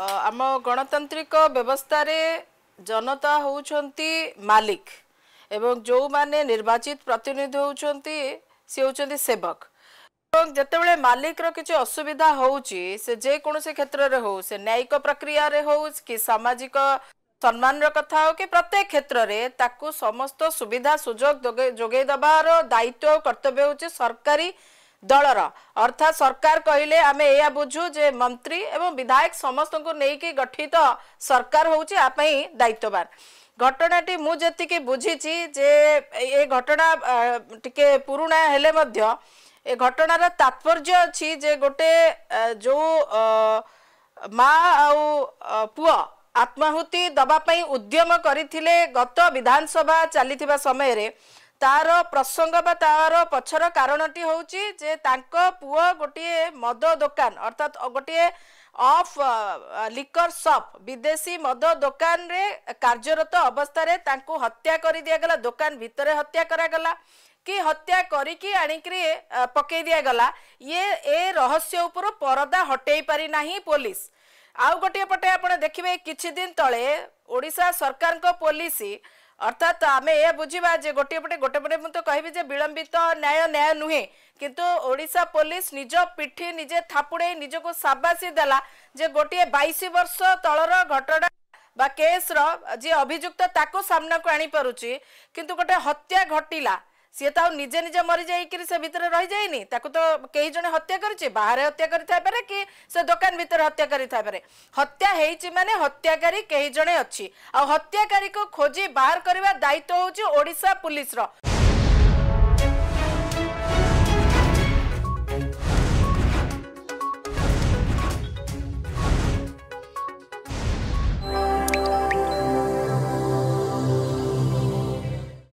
ଆମ ଗଣତାନ୍ତ୍ରିକ ବ୍ୟବସ୍ଥାରେ ଜନତା ହେଉଛନ୍ତି ମାଲିକ ଏବଂ ଯେଉଁମାନେ ନିର୍ବାଚିତ ପ୍ରତିନିଧି ହେଉଛନ୍ତି ସେ ହେଉଛନ୍ତି ସେବକ ଏବଂ ଯେତେବେଳେ ମାଲିକର କିଛି ଅସୁବିଧା ହେଉଛି ସେ ଯେକୌଣସି କ୍ଷେତ୍ରରେ ହେଉ ସେ ନ୍ୟାୟିକ ପ୍ରକ୍ରିୟାରେ ହେଉ କି ସାମାଜିକ ସମ୍ମାନର କଥା ହେଉ କି ପ୍ରତ୍ୟେକ କ୍ଷେତ୍ରରେ ତାକୁ ସମସ୍ତ ସୁବିଧା ସୁଯୋଗ ଯୋଗାଇ ଦେବାର ଦାୟିତ୍ୱ ଓ କର୍ତ୍ତବ୍ୟ ହେଉଛି ସରକାରୀ দলর অর্থাৎ সরকার কহিলে আমি এয়া বুঝু যে মন্ত্রী এবং বিধায়ক সমস্ত নেইকি গঠিত সরকার হচ্ছে আপাই দায়িত্ববান ঘটনাটি মু যেতিকি বুঝিছি যে এ ঘটনা টিকে পুরুণা হলে মধ্য এ ঘটনার তাৎপর্য অছি যে গোটে যে মা আউ পুয়া আত্মাহুতি দেওয়া উদ্যম করে গত বিধানসভা চাল সময়ের ତାର ପ୍ରସଙ୍ଗ ବା ତାର ପଛର କାରଣଟି ହେଉଛି ଯେ ତାଙ୍କ ପୁଅ ଗୋଟିଏ ମଦ ଦୋକାନ ଅର୍ଥାତ୍ ଗୋଟିଏ ଅଫ୍ ଲିକର ସପ୍ ବିଦେଶୀ ମଦ ଦୋକାନରେ କାର୍ଯ୍ୟରତ ଅବସ୍ଥାରେ ତାଙ୍କୁ ହତ୍ୟା କରି ଦିଆଗଲା ଦୋକାନ ଭିତରେ ହତ୍ୟା କରାଗଲା କି ହତ୍ୟା କରିକି ଆଣିକିରି ପକେଇ ଦିଆଗଲା ଇଏ ଏ ରହସ୍ୟ ଉପରୁ ପରଦା ହଟେଇ ପାରିନାହିଁ ପୋଲିସ ଆଉ ଗୋଟିଏ ପଟେ ଆପଣ ଦେଖିବେ କିଛି ଦିନ ତଳେ ଓଡ଼ିଶା ସରକାରଙ୍କ ପୋଲିସ ଅର୍ଥାତ୍ ଆମେ ଏହା ବୁଝିବା ଯେ ଗୋଟିଏ ପଟେ ଗୋଟେ ପଟେ ମୁଁ ତ କହିବି ଯେ ବିଳମ୍ବିତ ନ୍ୟାୟ ନ୍ୟାୟ ନୁହେଁ କିନ୍ତୁ ଓଡ଼ିଶା ପୋଲିସ ନିଜ ପିଠି ନିଜେ ଥାପୁଡ଼େଇ ନିଜକୁ ସାବାସୀ ଦେଲା ଯେ ଗୋଟିଏ ବାଇଶ ବର୍ଷ ତଳର ଘଟଣା ବା କେସ୍ର ଯିଏ ଅଭିଯୁକ୍ତ ତାକୁ ସାମ୍ନାକୁ ଆଣିପାରୁଛି କିନ୍ତୁ ଗୋଟେ ହତ୍ୟା ଘଟିଲା ସିଏ ତ ଆଉ ନିଜେ ନିଜେ ମରିଯାଇକିରି ସେ ଭିତରେ ରହିଯାଇନି ତାକୁ ତ କେହି ଜଣେ ହତ୍ୟା କରିଛି ବାହାରେ ହତ୍ୟା କରିଥାଇପାରେ ଗୋଟେ ଦୋକାନ ଭିତରେ ହତ୍ୟାକାରୀ ଥାଇପାରେ ହତ୍ୟା ହେଇଛି ମାନେ ହତ୍ୟାକାରୀ କେହି ଜଣେ ଅଛି ଆଉ ହତ୍ୟାକାରୀକୁ ଖୋଜି ବାହାର କରିବା ଦାୟିତ୍ୱ ହେଉଛି ଓଡ଼ିଶା ପୁଲିସର